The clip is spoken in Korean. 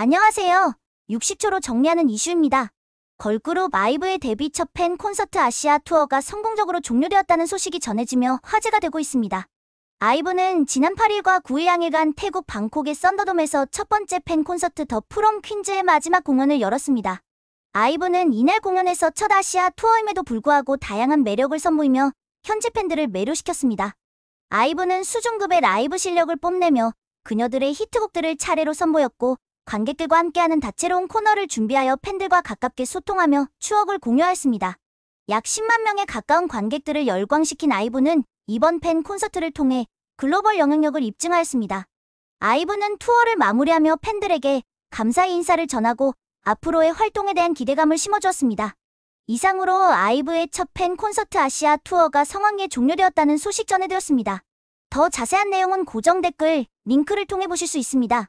안녕하세요. 60초로 정리하는 이슈입니다. 걸그룹 아이브의 데뷔 첫 팬 콘서트 아시아 투어가 성공적으로 종료되었다는 소식이 전해지며 화제가 되고 있습니다. 아이브는 지난 8일과 9일 양일간 태국 방콕의 썬더돔에서 첫 번째 팬 콘서트 더 프롬 퀸즈의 마지막 공연을 열었습니다. 아이브는 이날 공연에서 첫 아시아 투어임에도 불구하고 다양한 매력을 선보이며 현지 팬들을 매료시켰습니다. 아이브는 수준급의 라이브 실력을 뽐내며 그녀들의 히트곡들을 차례로 선보였고 관객들과 함께하는 다채로운 코너를 준비하여 팬들과 가깝게 소통하며 추억을 공유하였습니다. 약 10만 명에 가까운 관객들을 열광시킨 아이브는 이번 팬 콘서트를 통해 글로벌 영향력을 입증하였습니다. 아이브는 투어를 마무리하며 팬들에게 감사의 인사를 전하고 앞으로의 활동에 대한 기대감을 심어주었습니다. 이상으로 아이브의 첫 팬 콘서트 아시아 투어가 성황리에 종료되었다는 소식 전해드렸습니다. 더 자세한 내용은 고정 댓글, 링크를 통해 보실 수 있습니다.